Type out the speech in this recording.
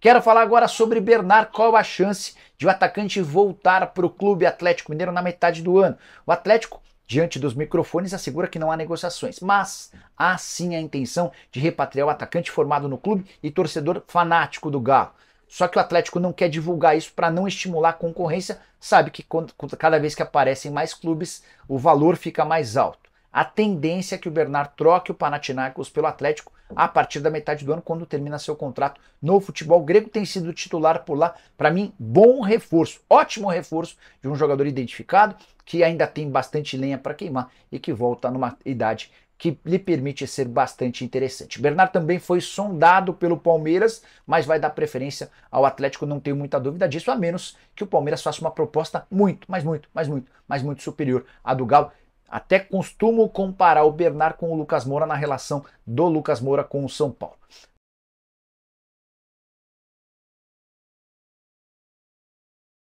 Quero falar agora sobre Bernard. Qual a chance de o atacante voltar para o Clube Atlético Mineiro na metade do ano? O Atlético diante dos microfones, assegura que não há negociações, mas há sim a intenção de repatriar o atacante formado no clube e torcedor fanático do Galo. Só que o Atlético não quer divulgar isso para não estimular a concorrência, sabe que quando, cada vez que aparecem mais clubes, o valor fica mais alto a tendência é que o Bernard troque o Panathinaikos pelo Atlético a partir da metade do ano, quando termina seu contrato no futebol grego. Tem sido titular por lá, para mim, bom reforço, ótimo reforço de um jogador identificado que ainda tem bastante lenha para queimar e que volta numa idade que lhe permite ser bastante interessante. Bernard também foi sondado pelo Palmeiras, mas vai dar preferência ao Atlético, não tenho muita dúvida disso, a menos que o Palmeiras faça uma proposta muito, mas muito, mas muito, mas muito superior à do Galo. Até costumo comparar o Bernard com o Lucas Moura na relação do Lucas Moura com o São Paulo.